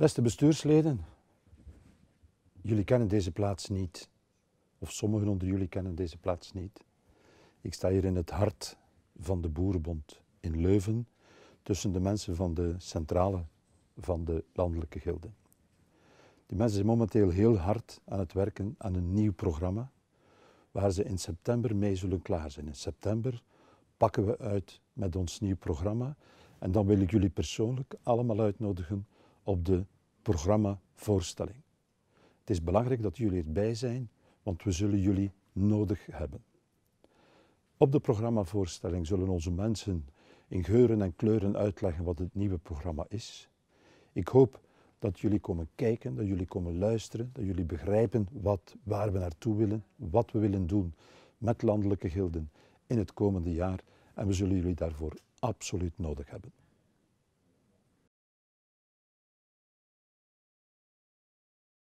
Beste bestuursleden, jullie kennen deze plaats niet. Of sommigen onder jullie kennen deze plaats niet. Ik sta hier in het hart van de Boerenbond in Leuven, tussen de mensen van de centrale van de landelijke gilde. Die mensen zijn momenteel heel hard aan het werken aan een nieuw programma, waar ze in september mee zullen klaar zijn. In september pakken we uit met ons nieuw programma en dan wil ik jullie persoonlijk allemaal uitnodigen op de programma voorstelling. Het is belangrijk dat jullie erbij zijn, want we zullen jullie nodig hebben. Op de programmavoorstelling zullen onze mensen in geuren en kleuren uitleggen wat het nieuwe programma is. Ik hoop dat jullie komen kijken, dat jullie komen luisteren, dat jullie begrijpen wat, waar we naartoe willen, wat we willen doen met landelijke gilden in het komende jaar. En we zullen jullie daarvoor absoluut nodig hebben.